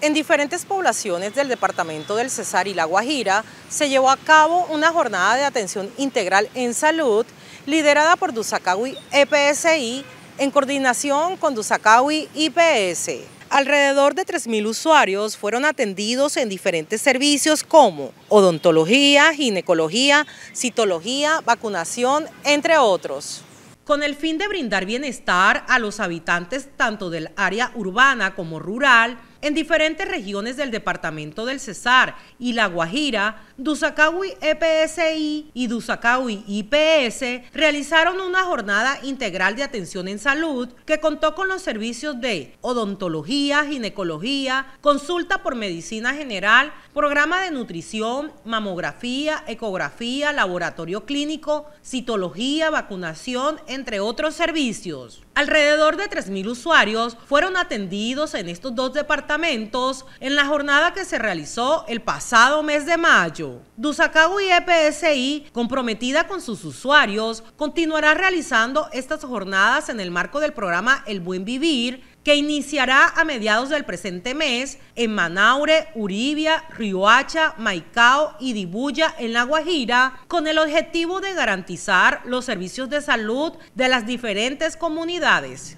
En diferentes poblaciones del departamento del Cesar y La Guajira se llevó a cabo una jornada de atención integral en salud liderada por Dusacawi EPSI en coordinación con Dusacawi IPS. Alrededor de 3.000 usuarios fueron atendidos en diferentes servicios como odontología, ginecología, citología, vacunación, entre otros con el fin de brindar bienestar a los habitantes tanto del área urbana como rural, en diferentes regiones del departamento del Cesar y La Guajira, Dusakawi EPSI y Dusakawi IPS realizaron una jornada integral de atención en salud que contó con los servicios de odontología, ginecología, consulta por medicina general, programa de nutrición, mamografía, ecografía, laboratorio clínico, citología, vacunación, entre otros servicios. Alrededor de 3.000 usuarios fueron atendidos en estos dos departamentos en la jornada que se realizó el pasado mes de mayo. Dusacago y EPSI, comprometida con sus usuarios, continuará realizando estas jornadas en el marco del programa El Buen Vivir, que iniciará a mediados del presente mes en Manaure, Uribia, Riohacha, Maicao y Dibuya en La Guajira, con el objetivo de garantizar los servicios de salud de las diferentes comunidades.